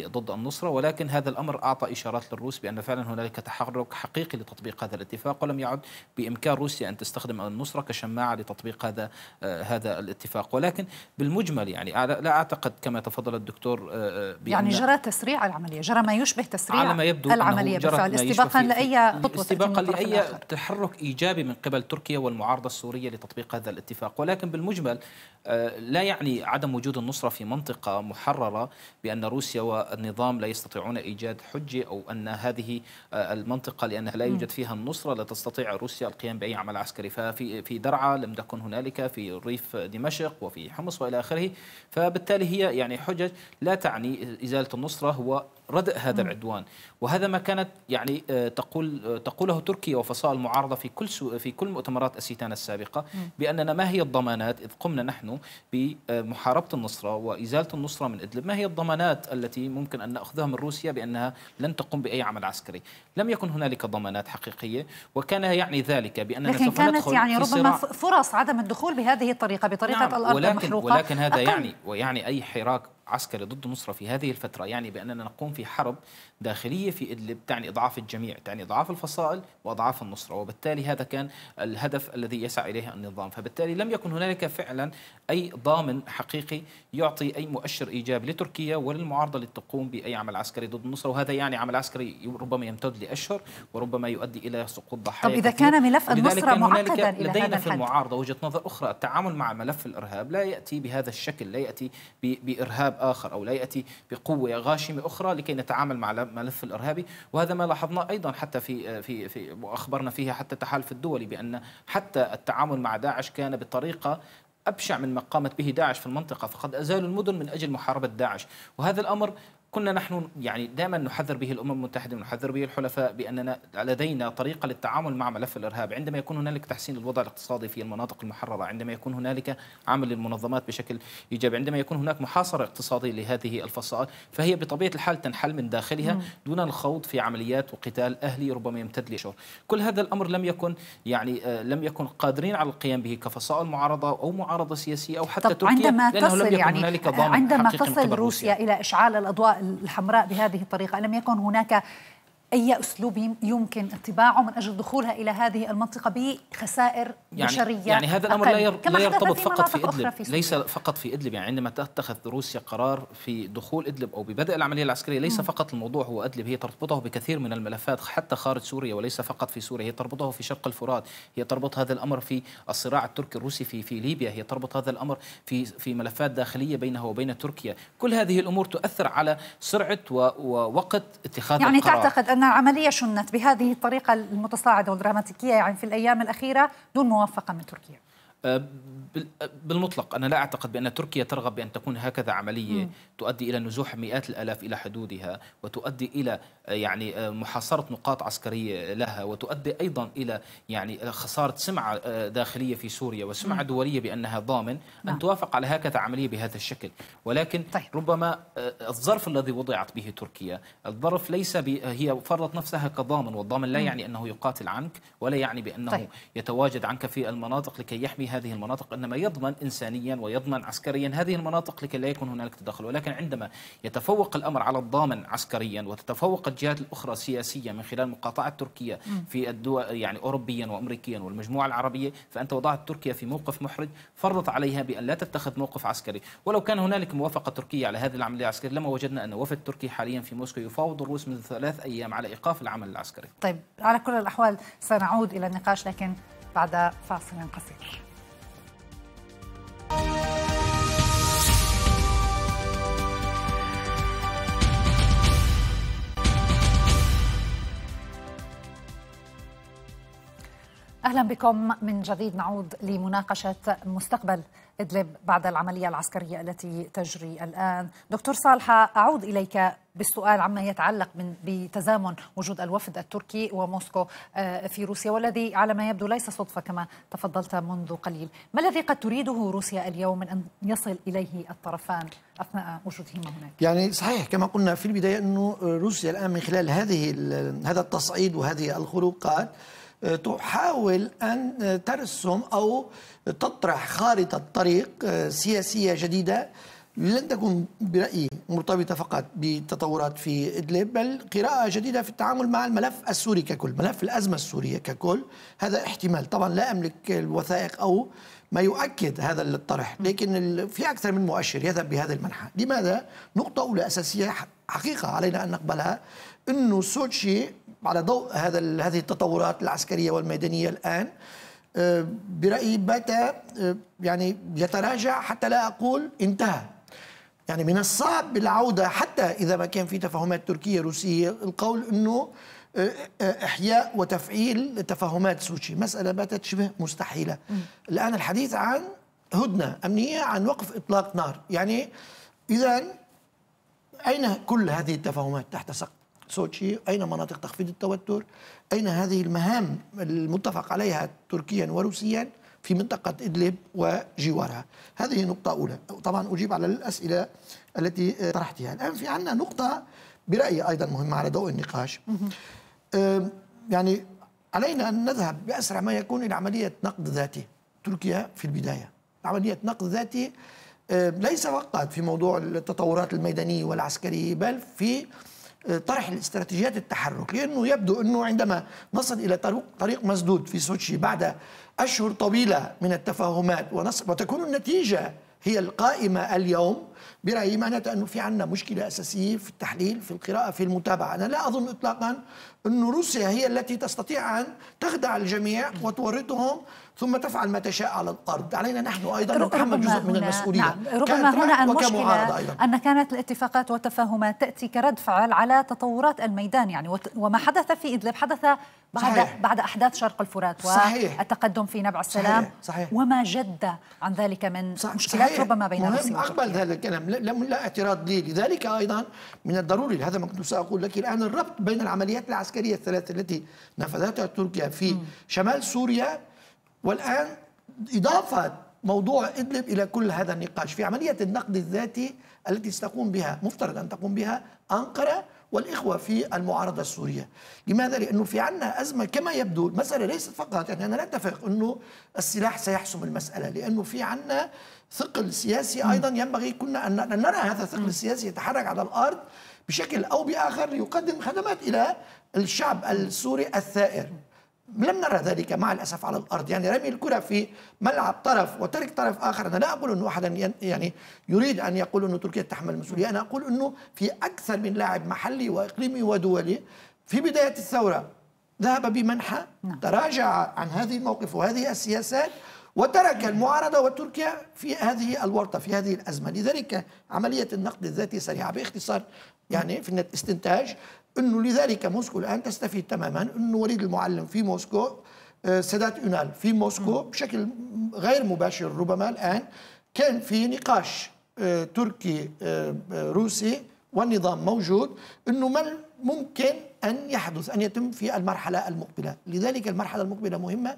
ضد النصرة ولكن هذا الأمر أعطى إشارات للروس بأن فعلا هنالك تحرك حقيقي حقيقي لتطبيق هذا الاتفاق ولم يعد بامكان روسيا ان تستخدم النصره كشماعه لتطبيق هذا آه، هذا الاتفاق ولكن بالمجمل يعني لا اعتقد كما تفضل الدكتور آه، آه، يعني جرى تسريع العمليه جرى ما يشبه تسريع على ما يبدو العمليه بالفعل استباقا لاي خطوه استباقا لاي تحرك ايجابي من قبل تركيا والمعارضه السوريه لتطبيق هذا الاتفاق ولكن بالمجمل لا يعني عدم وجود النصره في منطقه محرره بان روسيا والنظام لا يستطيعون ايجاد حجه او ان هذه المنطقه لأن لأنها لا يوجد فيها النصرة لا تستطيع روسيا القيام بأي عمل عسكري ففي في درعا لم تكن هنالك في ريف دمشق وفي حمص وإلى آخره فبالتالي هي يعني حجج لا تعني إزالة النصرة هو ردء هذا العدوان وهذا ما كانت يعني آه، تقول آه، تقوله تركيا وفصائل المعارضه في كل في كل مؤتمرات السيتان السابقه باننا ما هي الضمانات اذ قمنا نحن بمحاربه آه، النصره وازاله النصره من ادلب ما هي الضمانات التي ممكن ان ناخذها من روسيا بانها لن تقوم باي عمل عسكري لم يكن هنالك ضمانات حقيقيه وكان يعني ذلك باننا لكن سوف كانت ندخل يعني ربما فرص عدم الدخول بهذه الطريقه بطريقه نعم الارض ولكن المحروقه ولكن هذا أقل. يعني ويعني اي حراك عسكري ضد نصرة في هذه الفترة يعني بأننا نقوم في حرب داخلية في إدلب تعني إضعاف الجميع تعني إضعاف الفصائل وأضعاف النصرة وبالتالي هذا كان الهدف الذي يسعى إليه النظام فبالتالي لم يكن هنالك فعلا أي ضامن حقيقي يعطي أي مؤشر إيجابي لتركيا وللمعارضة لتقوم بأي عمل عسكري ضد النصرة وهذا يعني عمل عسكري ربما يمتد لأشهر وربما يؤدي إلى سقوط ضحايا طب إذا كان ملف النصرة معقدا إلى لدينا في المعارضة وجهة نظر أخرى التعامل مع ملف الإرهاب لا يأتي بهذا الشكل لا يأتي بإرهاب آخر أو لا يأتي بقوة غاشمة أخرى لكي نتعامل مع الملف الارهابي وهذا ما لاحظناه ايضا حتى في في في واخبرنا فيها حتى التحالف الدولي بان حتى التعامل مع داعش كان بطريقه أبشع من ما قامت به داعش في المنطقة فقد أزالوا المدن من أجل محاربة داعش وهذا الأمر كنا نحن يعني دائما نحذر به الامم المتحده ونحذر به الحلفاء باننا لدينا طريقه للتعامل مع ملف الارهاب عندما يكون هنالك تحسين الوضع الاقتصادي في المناطق المحرره عندما يكون هنالك عمل للمنظمات بشكل ايجابي عندما يكون هناك محاصره اقتصاديه لهذه الفصائل فهي بطبيعه الحال تنحل من داخلها دون الخوض في عمليات وقتال اهلي ربما يمتد لشهور كل هذا الامر لم يكن يعني آه، لم يكن قادرين على القيام به كفصائل معارضه او معارضه سياسيه او حتى طب تركيا عندما تصل لم يكن يعني هنالك ضامن عندما تصل روسيا الى اشعال الاضواء الحمراء بهذه الطريقة لم يكن هناك أي أسلوب يمكن اتباعه من أجل دخولها إلى هذه المنطقة بخسائر يعني بشرية يعني هذا الأمر أقل. لا, يرتبط فقط في إدلب في ليس فقط في إدلب يعني عندما تتخذ روسيا قرار في دخول إدلب أو ببدء العملية العسكرية ليس م. فقط الموضوع هو إدلب هي تربطه بكثير من الملفات حتى خارج سوريا وليس فقط في سوريا هي تربطه في شرق الفرات هي تربط هذا الأمر في الصراع التركي الروسي في في ليبيا هي تربط هذا الأمر في في ملفات داخلية بينها وبين تركيا كل هذه الأمور تؤثر على سرعة ووقت اتخاذ يعني القرار يعني تعتقد أن أن العملية شنت بهذه الطريقة المتصاعدة والدراماتيكية يعني في الأيام الأخيرة دون موافقة من تركيا أه، أه، بالمطلق أنا لا أعتقد بأن تركيا ترغب بأن تكون هكذا عملية م. تؤدي إلى نزوح مئات الألاف إلى حدودها وتؤدي إلى أه، يعني محاصرة نقاط عسكرية لها وتؤدي أيضا إلى يعني خسارة سمعة داخلية في سوريا وسمعة م. دولية بأنها ضامن أن نعم. توافق على هكذا عملية بهذا الشكل ولكن طيب. ربما الظرف الذي وضعت به تركيا الظرف ليس هي فرضت نفسها كضامن والضامن لا يعني أنه يقاتل عنك ولا يعني بأنه طيب. يتواجد عنك في المناطق لكي يحمي هذه المناطق إنما يضمن إنسانيا ويضمن عسكريا هذه المناطق لكي لا يكون هنالك تدخل ولكن عندما يتفوق الأمر على الضامن عسكريا وتتفوق الجهات الأخرى سياسيا من خلال مقاطعة تركيا في الدول يعني أوروبيا وأمريكيا والمجموعة العربية فأنت وضعت تركيا في موقف محرج فرضت عليها بأن لا تتخذ موقف عسكري ولو كان هنالك موافقة تركية على هذه العملية العسكرية لما وجدنا أن وفد تركي حاليا في موسكو يفاوض الروس منذ ثلاث أيام على إيقاف العمل العسكري طيب على كل الأحوال سنعود إلى النقاش لكن بعد فاصل قصير أهلا بكم من جديد نعود لمناقشة مستقبل إدلب بعد العملية العسكرية التي تجري الآن دكتور صالحة أعود إليك بالسؤال عما يتعلق من بتزامن وجود الوفد التركي وموسكو آه، في روسيا والذي على ما يبدو ليس صدفة كما تفضلت منذ قليل ما الذي قد تريده روسيا اليوم من أن يصل إليه الطرفان أثناء وجودهما هناك يعني صحيح كما قلنا في البداية أنه روسيا الآن من خلال هذه هذا التصعيد وهذه الخروقات تحاول أن ترسم أو تطرح خارطة طريق آه، سياسية جديدة لن تكون برأيي مرتبطة فقط بتطورات في إدلب بل قراءة جديدة في التعامل مع الملف السوري ككل ملف الأزمة السورية ككل هذا احتمال طبعا لا أملك الوثائق أو ما يؤكد هذا الطرح لكن في أكثر من مؤشر يذهب بهذا المنحى لماذا؟ نقطة أولى أساسية حقيقة علينا أن نقبلها انه سوتشي على ضوء هذا هذه التطورات العسكريه والميدانيه الان آه، برايي بات آه، يعني يتراجع حتى لا اقول انتهى يعني من الصعب بالعوده حتى اذا ما كان في تفاهمات تركيه روسيه القول انه آه، احياء وتفعيل تفاهمات سوتشي مساله باتت شبه مستحيله الان الحديث عن هدنه امنيه عن وقف اطلاق نار يعني اذا اين كل هذه التفاهمات تحت سقف سوتشي أين مناطق تخفيض التوتر أين هذه المهام المتفق عليها تركيا وروسيا في منطقة إدلب وجوارها هذه نقطة أولى طبعا أجيب على الأسئلة التي طرحتها الآن في عندنا نقطة برأيي أيضا مهمة على ضوء النقاش يعني علينا أن نذهب بأسرع ما يكون إلى عملية نقد ذاتي تركيا في البداية عملية نقد ذاتي ليس فقط في موضوع التطورات الميدانية والعسكرية بل في طرح الاستراتيجيات التحرك لأنه يبدو أنه عندما نصل إلى طريق, طريق مسدود في سوتشي بعد أشهر طويلة من التفاهمات وتكون النتيجة هي القائمة اليوم برأيي معناتها أنه في عندنا مشكلة أساسية في التحليل في القراءة في المتابعة أنا لا أظن إطلاقا أن روسيا هي التي تستطيع أن تخدع الجميع وتورطهم ثم تفعل ما تشاء على الارض، علينا نحن ايضا نتحمل جزء من المسؤوليه نعم. ربما هنا المشكله أيضاً. ان كانت الاتفاقات والتفاهمات تاتي كرد فعل على تطورات الميدان يعني وما حدث في ادلب حدث بعد صحيح. بعد احداث شرق الفرات والتقدم في نبع السلام صحيح. صحيح. وما جد عن ذلك من صحيح. مشكلات صحيح. ربما بين روسيا اقبل هذا الكلام لا اعتراض لي لذلك ايضا من الضروري هذا ما كنت ساقول لك الان الربط بين العمليات العسكريه الثلاثه التي نفذتها تركيا في م. شمال سوريا والآن إضافة موضوع إدلب إلى كل هذا النقاش في عملية النقد الذاتي التي ستقوم بها مفترض أن تقوم بها أنقرة والإخوة في المعارضة السورية لماذا؟ لأنه في عنا أزمة كما يبدو المسألة ليست فقط يعني أنا لا أتفق أنه السلاح سيحسم المسألة لأنه في عنا ثقل سياسي أيضا ينبغي كنا أن نرى هذا الثقل السياسي يتحرك على الأرض بشكل أو بآخر ليقدم خدمات إلى الشعب السوري الثائر لم نرى ذلك مع الاسف على الارض يعني رمي الكره في ملعب طرف وترك طرف اخر انا لا اقول انه احدا يعني يريد ان يقول انه تركيا تحمل المسؤوليه انا اقول انه في اكثر من لاعب محلي واقليمي ودولي في بدايه الثوره ذهب بمنحى نعم. تراجع عن هذه الموقف وهذه السياسات وترك المعارضه وتركيا في هذه الورطه في هذه الازمه لذلك عمليه النقد الذاتي سريعه باختصار يعني في استنتاج انه لذلك موسكو الان تستفيد تماما انه وليد المعلم في موسكو آه، سادات يونان في موسكو بشكل غير مباشر ربما الان كان في نقاش آه، تركي آه، روسي والنظام موجود انه ما ممكن ان يحدث ان يتم في المرحله المقبله، لذلك المرحله المقبله مهمه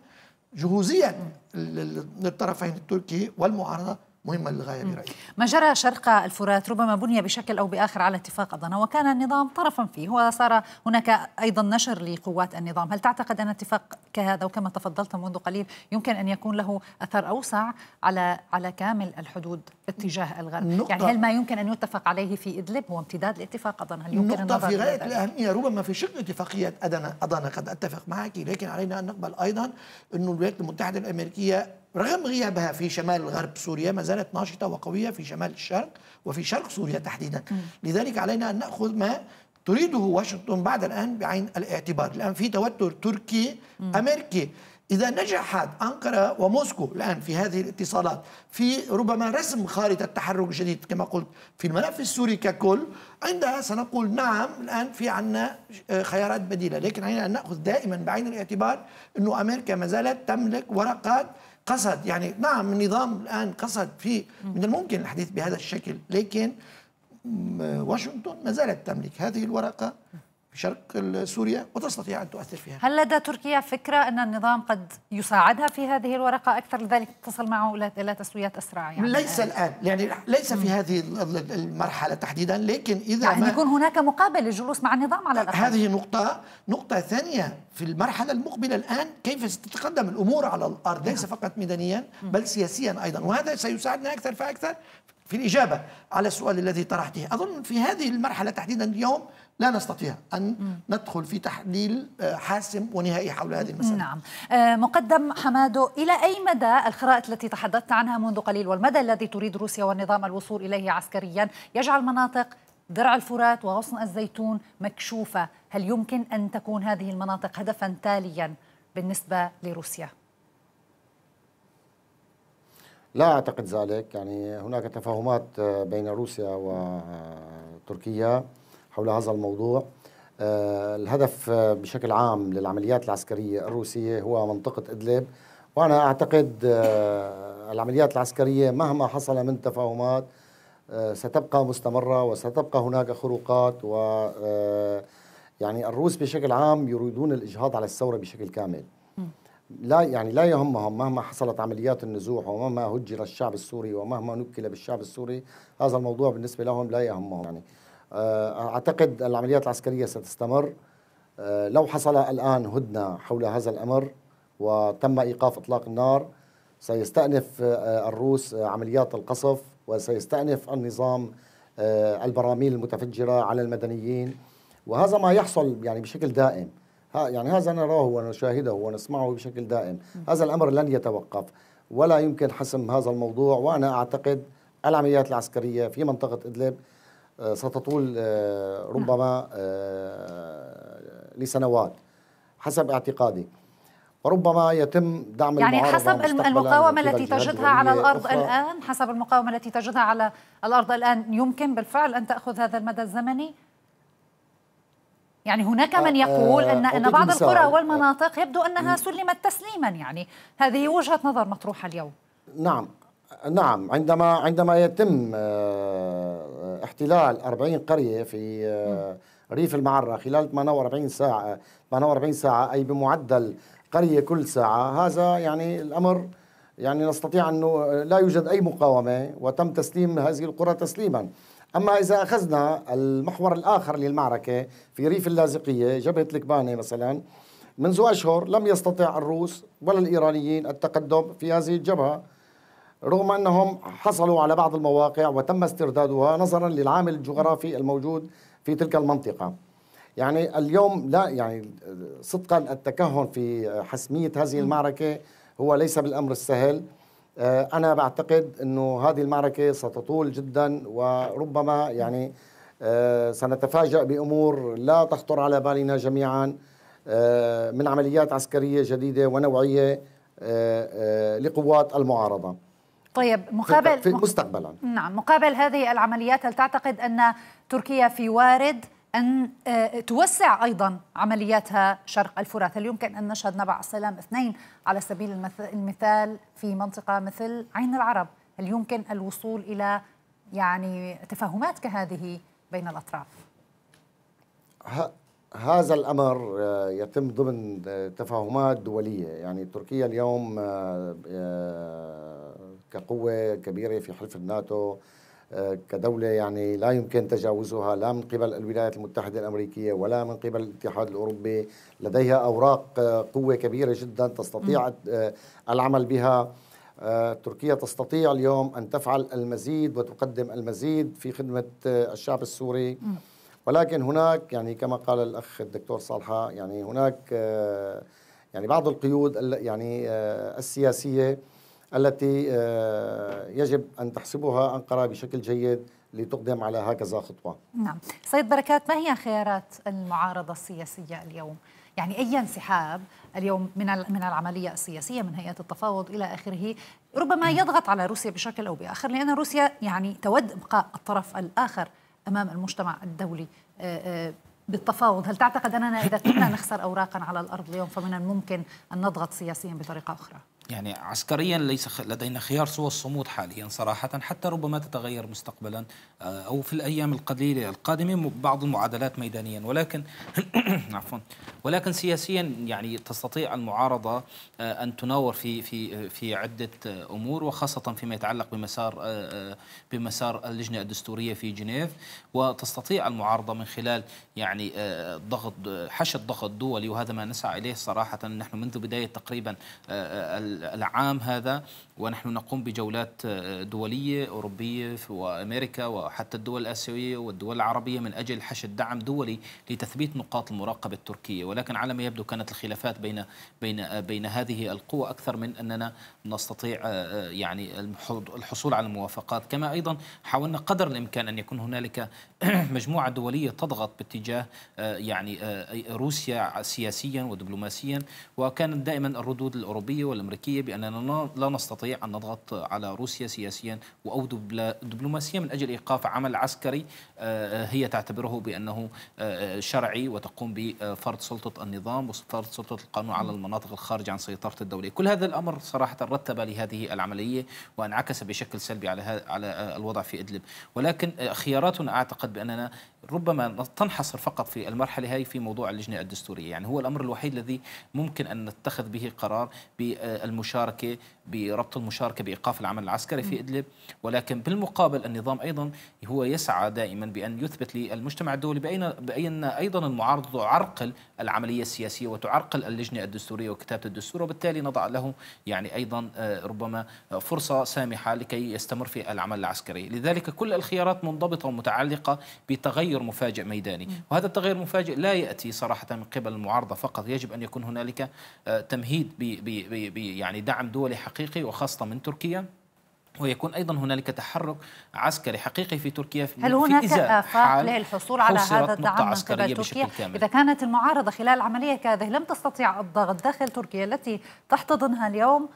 جهوزيا للطرفين التركي والمعارضه مهمة للغاية برأيي ما جرى شرق الفرات ربما بني بشكل أو بآخر على اتفاق أضنا وكان النظام طرفا فيه وصار هناك أيضا نشر لقوات النظام هل تعتقد أن اتفاق كهذا وكما تفضلت منذ قليل يمكن أن يكون له أثر أوسع على على كامل الحدود اتجاه الغرب نقطة يعني هل ما يمكن أن يتفق عليه في إدلب هو امتداد لاتفاق أضنا هل يمكن نقطة في غاية الأهمية ربما في شق اتفاقية أضنا قد أتفق معك لكن علينا أن نقبل أيضا أن الولايات المتحدة الأمريكية رغم غيابها في شمال غرب سوريا ما زالت ناشطة وقوية في شمال الشرق وفي شرق سوريا تحديدا لذلك علينا أن نأخذ ما تريده واشنطن بعد الآن بعين الاعتبار الآن في توتر تركي أمريكي إذا نجحت أنقرة وموسكو الآن في هذه الاتصالات في ربما رسم خارطة تحرك جديد كما قلت في الملف السوري ككل عندها سنقول نعم الآن في عنا آه، خيارات بديلة لكن علينا أن نأخذ دائما بعين الاعتبار أن أمريكا ما زالت تملك ورقات قصد يعني نعم النظام الآن قصد في من الممكن الحديث بهذا الشكل لكن واشنطن ما زالت تملك هذه الورقة بشرق سوريا وتستطيع أن تؤثر فيها هل لدى تركيا فكرة أن النظام قد يساعدها في هذه الورقة أكثر لذلك تصل معه إلى تسويات أسرع يعني ليس آه. الآن يعني ليس في هذه المرحلة تحديدا لكن إذا يعني ما يكون هناك مقابل للجلوس مع النظام على الأقل هذه نقطة نقطة ثانية في المرحلة المقبلة الآن كيف ستتقدم الأمور على الأرض نعم. ليس فقط ميدانيا بل سياسيا أيضا وهذا سيساعدنا أكثر فأكثر في الإجابة على السؤال الذي طرحته أظن في هذه المرحلة تحديدا اليوم لا نستطيع أن ندخل في تحليل آه، حاسم ونهائي حول هذه المسألة نعم آه، مقدم حمادو إلى أي مدى الخرائط التي تحدثت عنها منذ قليل والمدى الذي تريد روسيا والنظام الوصول إليه عسكريا يجعل مناطق درع الفرات وغصن الزيتون مكشوفة هل يمكن أن تكون هذه المناطق هدفا تاليا بالنسبة لروسيا؟ لا أعتقد ذلك يعني هناك تفاهمات آه، بين روسيا وتركيا حول هذا الموضوع آه، الهدف آه، بشكل عام للعمليات العسكرية الروسية هو منطقة إدلب وأنا أعتقد آه، العمليات العسكرية مهما حصل من تفاهمات ستبقى مستمرة وستبقى هناك خروقات و يعني الروس بشكل عام يريدون الإجهاض على الثورة بشكل كامل لا يعني لا يهمهم مهما حصلت عمليات النزوح ومهما هجر الشعب السوري ومهما نكل بالشعب السوري هذا الموضوع بالنسبة لهم لا يهمهم يعني آه، أعتقد العمليات العسكرية ستستمر آه، لو حصل الآن هدنة حول هذا الأمر وتم إيقاف إطلاق النار سيستأنف آه، الروس عمليات القصف وسيستأنف النظام البراميل المتفجرة على المدنيين وهذا ما يحصل يعني بشكل دائم يعني هذا نراه ونشاهده ونسمعه بشكل دائم هذا الأمر لن يتوقف ولا يمكن حسم هذا الموضوع وأنا أعتقد العمليات العسكرية في منطقة إدلب آه، ستطول آه، ربما آه، لسنوات حسب اعتقادي وربما يتم دعم يعني حسب المقاومة التي تجدها على الأرض أخرى. الآن حسب المقاومة التي تجدها على الأرض الآن يمكن بالفعل أن تأخذ هذا المدى الزمني يعني هناك من يقول أن, أن بعض القرى والمناطق يبدو أنها سلمت تسليما يعني هذه وجهة نظر مطروحة اليوم نعم نعم عندما عندما يتم احتلال 40 قرية في آه، ريف المعرة خلال 48 ساعة 48 ساعة أي بمعدل قرية كل ساعة هذا يعني الأمر يعني نستطيع أنه لا يوجد أي مقاومة وتم تسليم هذه القرى تسليما أما إذا أخذنا المحور الآخر للمعركة في ريف اللاذقية جبهة الكبانة مثلا منذ أشهر لم يستطع الروس ولا الإيرانيين التقدم في هذه الجبهة رغم أنهم حصلوا على بعض المواقع وتم استردادها نظرا للعامل الجغرافي الموجود في تلك المنطقة يعني اليوم لا يعني صدقا التكهن في حسمية هذه المعركة هو ليس بالأمر السهل آه، أنا بعتقد أنه هذه المعركة ستطول جدا وربما يعني آه، سنتفاجأ بأمور لا تخطر على بالنا جميعا آه، من عمليات عسكرية جديدة ونوعية لقوات المعارضة طيب مقابل في مستقبلا نعم مقابل هذه العمليات هل تعتقد أن تركيا في وارد أن آه، توسع أيضا عملياتها شرق الفرات هل يمكن أن نشهد نبع السلام اثنين على سبيل المثال في منطقة مثل عين العرب هل يمكن الوصول إلى يعني تفاهمات كهذه بين الأطراف هذا الأمر آه، يتم ضمن آه، تفاهمات دولية يعني تركيا اليوم كقوة كبيرة في حلف الناتو آه، كدولة يعني لا يمكن تجاوزها لا من قبل الولايات المتحدة الأمريكية ولا من قبل الاتحاد الأوروبي لديها أوراق آه، قوة كبيرة جدا تستطيع آه، العمل بها تركيا تستطيع اليوم أن تفعل المزيد وتقدم المزيد في خدمة الشعب السوري ولكن هناك يعني كما قال الأخ الدكتور صالحة يعني هناك يعني بعض القيود يعني السياسية التي آه، يجب أن تحسبها أنقرة بشكل جيد لتقدم على هكذا خطوة نعم سيد بركات ما هي خيارات المعارضة السياسية اليوم؟ يعني أي انسحاب اليوم من من العملية السياسية من هيئة التفاوض إلى آخره ربما نعم. يضغط على روسيا بشكل أو بآخر لأن روسيا يعني تود إبقاء الطرف الآخر أمام المجتمع الدولي آه، آه، بالتفاوض هل تعتقد أننا إذا كنا نخسر أوراقا على الأرض اليوم فمن الممكن أن نضغط سياسيا بطريقة أخرى؟ يعني عسكريا ليس لدينا خيار سوى الصمود حاليا صراحة حتى ربما تتغير مستقبلا آه، أو في الأيام القليلة القادمة بعض المعادلات ميدانيا ولكن عفوا ولكن سياسيا يعني تستطيع المعارضة آه، أن تناور في في في عدة أمور وخاصة فيما يتعلق بمسار آه، بمسار اللجنة الدستورية في جنيف وتستطيع المعارضة من خلال يعني ضغط حشد ضغط دولي وهذا ما نسعى إليه صراحة نحن منذ بداية تقريبا العام هذا ونحن نقوم بجولات آه، دولية أوروبية وأمريكا وحتى الدول الآسيوية والدول العربية من أجل حشد دعم دولي لتثبيت نقاط المراقبة التركية ولكن على ما يبدو كانت الخلافات بين بين آه، بين هذه القوى أكثر من أننا نستطيع آه، يعني الحصول على الموافقات كما أيضا حاولنا قدر الإمكان أن يكون هنالك مجموعة دولية تضغط باتجاه يعني روسيا سياسيا ودبلوماسيا وكانت دائما الردود الأوروبية والأمريكية الأمريكية بأننا لا نستطيع أن نضغط على روسيا سياسيا أو دبلوماسيا من أجل إيقاف عمل عسكري آه، آه، هي تعتبره بأنه آه، شرعي وتقوم بفرض سلطة النظام وفرض سلطة القانون على المناطق الخارجة عن سيطرة الدولة كل هذا الأمر صراحة رتب لهذه العملية وانعكس بشكل سلبي على على الوضع في إدلب ولكن خياراتنا أعتقد بأننا ربما تنحصر فقط في المرحلة هذه في موضوع اللجنة الدستورية يعني هو الأمر الوحيد الذي ممكن أن نتخذ به قرار بالمنطقة المشاركة بربط المشاركة بإيقاف العمل العسكري في إدلب ولكن بالمقابل النظام أيضا هو يسعى دائما بأن يثبت للمجتمع الدولي بأن, بأين أيضا المعارضة تعرقل العملية السياسية وتعرقل اللجنة الدستورية وكتابة الدستور وبالتالي نضع له يعني أيضا آه، ربما فرصة سامحة لكي يستمر في العمل العسكري لذلك كل الخيارات منضبطة ومتعلقة بتغير مفاجئ ميداني وهذا التغير المفاجئ لا يأتي صراحة من قبل المعارضة فقط يجب أن يكون هنالك آه، تمهيد ب يعني دعم دولي حقيقي حقيقي وخاصة من تركيا ويكون ايضا هنالك تحرك عسكري حقيقي في تركيا في هل هناك إذا افاق للحصول على هذا الدعم من قبل تركيا اذا كانت المعارضه خلال عمليه كهذه لم تستطيع الضغط داخل تركيا التي تحتضنها اليوم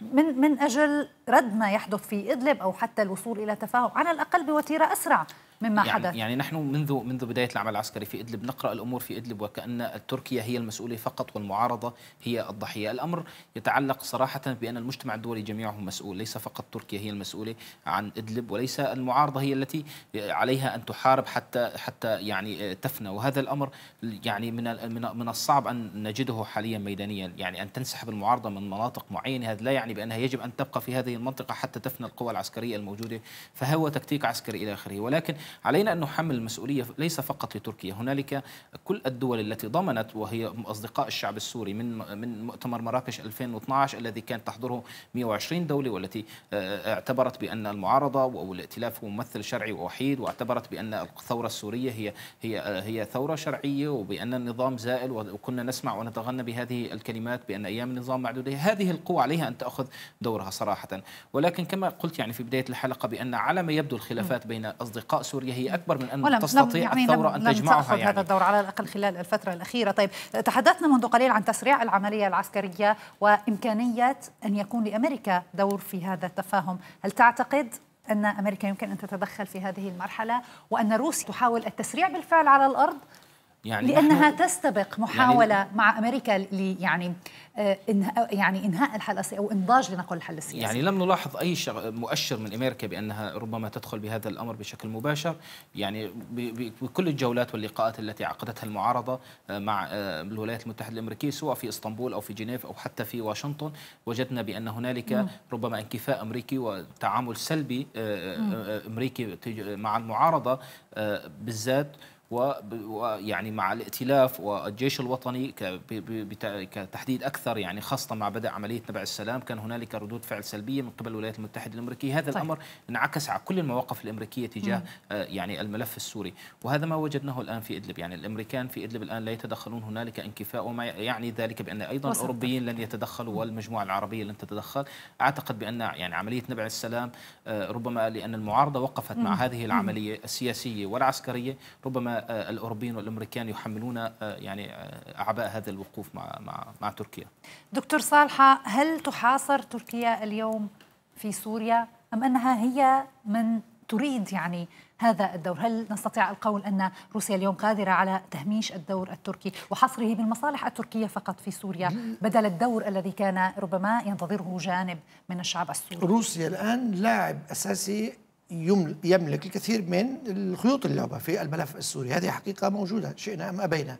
من من اجل رد ما يحدث في ادلب او حتى الوصول الى تفاهم على الاقل بوتيره اسرع مما يعني حدث يعني نحن منذ منذ بدايه العمل العسكري في ادلب نقرا الامور في ادلب وكان تركيا هي المسؤوله فقط والمعارضه هي الضحيه، الامر يتعلق صراحه بان المجتمع الدولي جميعه مسؤول، ليس فقط تركيا هي المسؤوله عن ادلب وليس المعارضه هي التي عليها ان تحارب حتى حتى يعني تفنى وهذا الامر يعني من من الصعب ان نجده حاليا ميدانيا، يعني ان تنسحب المعارضه من مناطق معينه هذا لا يعني بانها يجب ان تبقى في هذه المنطقه حتى تفنى القوى العسكريه الموجوده فهو تكتيك عسكري الى اخره، ولكن علينا أن نحمل المسؤولية ليس فقط لتركيا هنالك كل الدول التي ضمنت وهي أصدقاء الشعب السوري من من مؤتمر مراكش 2012 الذي كان تحضره 120 دولة والتي آه، آه، اعتبرت بأن المعارضة أو الائتلاف هو ممثل شرعي ووحيد واعتبرت بأن الثورة السورية هي هي آه، هي ثورة شرعية وبأن النظام زائل وكنا نسمع ونتغنى بهذه الكلمات بأن أيام النظام معدودة هذه القوى عليها أن تأخذ دورها صراحة ولكن كما قلت يعني في بداية الحلقة بأن على ما يبدو الخلافات بين أصدقاء سوريا سوريا هي أكبر من أن تستطيع يعني الثورة أن تجمعها يعني. هذا الدور على الأقل خلال الفترة الأخيرة طيب تحدثنا منذ قليل عن تسريع العملية العسكرية وإمكانية أن يكون لأمريكا دور في هذا التفاهم هل تعتقد أن أمريكا يمكن أن تتدخل في هذه المرحلة وأن روسيا تحاول التسريع بالفعل على الأرض يعني لانها تستبق يعني محاوله يعني مع امريكا لي يعني آه، إنهاء يعني انهاء الحل السياسي او انضاج لنقل الحل السياسي يعني لم نلاحظ اي مؤشر من امريكا بانها ربما تدخل بهذا الامر بشكل مباشر يعني بكل الجولات واللقاءات التي عقدتها المعارضه آه، مع آه، الولايات المتحده الامريكيه سواء في اسطنبول او في جنيف او حتى في واشنطن وجدنا بان هنالك ربما انكفاء امريكي وتعامل سلبي امريكي مع المعارضه بالذات ويعني مع الائتلاف والجيش الوطني كتحديد اكثر يعني خاصه مع بدء عمليه نبع السلام كان هنالك ردود فعل سلبيه من قبل الولايات المتحده الامريكيه هذا طيب. الامر انعكس على كل المواقف الامريكيه تجاه آه يعني الملف السوري وهذا ما وجدناه الان في ادلب يعني الامريكان في ادلب الان لا يتدخلون هنالك انكفاء وما يعني ذلك بان ايضا الاوروبيين لن يتدخلوا والمجموعه العربيه لن تتدخل اعتقد بان يعني عمليه نبع السلام آه ربما لان المعارضه وقفت مم. مع هذه العمليه السياسيه والعسكريه ربما آه، الاوروبيين والامريكان يحملون آه، يعني آه، اعباء هذا الوقوف مع مع مع تركيا. دكتور صالحه هل تحاصر تركيا اليوم في سوريا ام انها هي من تريد يعني هذا الدور هل نستطيع القول أن روسيا اليوم قادرة على تهميش الدور التركي وحصره بالمصالح التركية فقط في سوريا بدل الدور الذي كان ربما ينتظره جانب من الشعب السوري روسيا الآن لاعب أساسي يملك الكثير من الخيوط اللعبة في الملف السوري هذه حقيقة موجودة شئنا أم أبينا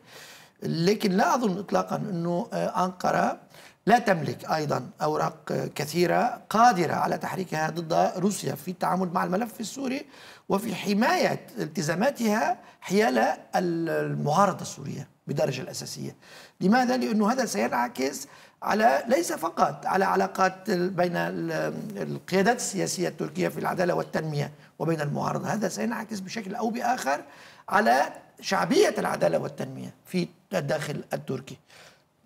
لكن لا أظن إطلاقا أنه أنقرة لا تملك أيضا أوراق كثيرة قادرة على تحريكها ضد روسيا في التعامل مع الملف السوري وفي حماية التزاماتها حيال المعارضة السورية بدرجة الأساسية لماذا؟ لأنه هذا سينعكس على ليس فقط على علاقات بين القيادات السياسيه التركيه في العداله والتنميه وبين المعارضه، هذا سينعكس بشكل او باخر على شعبيه العداله والتنميه في الداخل التركي.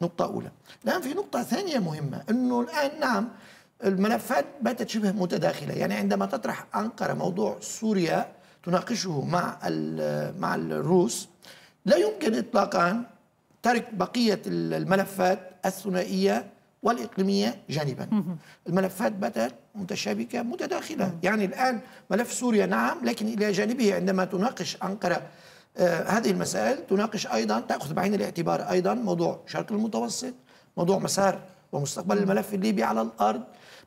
نقطة أولى. الآن نعم، في نقطة ثانية مهمة أنه الآن نعم الملفات باتت شبه متداخلة، يعني عندما تطرح أنقرة موضوع سوريا تناقشه مع مع الروس لا يمكن إطلاقا ترك بقية الملفات الثنائية والإقليمية جانبا الملفات باتت متشابكة متداخلة يعني الآن ملف سوريا نعم لكن إلى جانبه عندما تناقش أنقرة آه، هذه المسائل تناقش أيضا تأخذ بعين الاعتبار أيضا موضوع شرق المتوسط موضوع مسار ومستقبل الملف الليبي على الأرض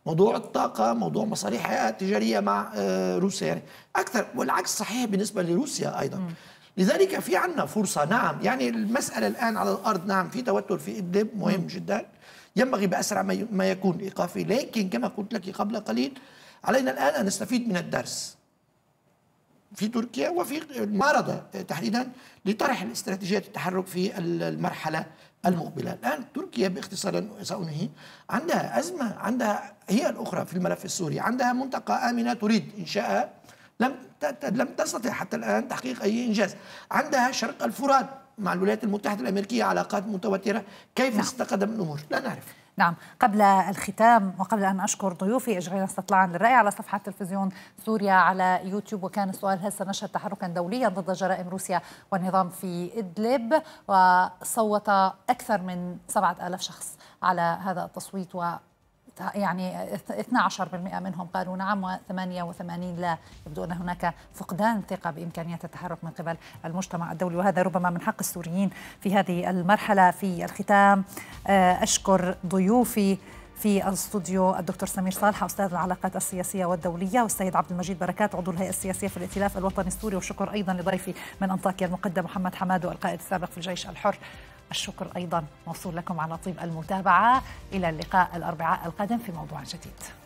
موضوع الطاقة موضوع مصالحها تجارية مع آه، روسيا يعني أكثر والعكس صحيح بالنسبة لروسيا أيضا لذلك في عنا فرصة نعم يعني المسألة الآن على الأرض نعم في توتر في إدلب مهم جدا ينبغي بأسرع ما يكون إيقافه لكن كما قلت لك قبل قليل علينا الآن أن نستفيد من الدرس في تركيا وفي المعارضة تحديدا لطرح الاستراتيجية التحرك في المرحلة المقبلة الآن تركيا باختصار سأنهي عندها أزمة عندها هي الأخرى في الملف السوري عندها منطقة آمنة تريد إنشاءها لم لم تستطع حتى الآن تحقيق أي إنجاز عندها شرق الفرات مع الولايات المتحدة الأمريكية علاقات متوترة كيف نعم. استقدم الأمور لا نعرف نعم قبل الختام وقبل أن أشكر ضيوفي أجرينا استطلاعا للرأي على صفحة تلفزيون سوريا على يوتيوب وكان السؤال هل سنشهد تحركا دوليا ضد جرائم روسيا والنظام في إدلب وصوت أكثر من 7000 شخص على هذا التصويت و يعني 12% منهم قالوا نعم و88 لا يبدو أن هناك فقدان ثقة بإمكانية التحرك من قبل المجتمع الدولي وهذا ربما من حق السوريين في هذه المرحلة في الختام آه، أشكر ضيوفي في الاستوديو الدكتور سمير صالحه استاذ العلاقات السياسيه والدوليه والسيد عبد المجيد بركات عضو الهيئه السياسيه في الائتلاف الوطني السوري وشكر ايضا لضيفي من انطاكيا المقدم محمد حمادو القائد السابق في الجيش الحر الشكر أيضا موصول لكم على طيب المتابعة إلى اللقاء الأربعاء القادم في موضوع جديد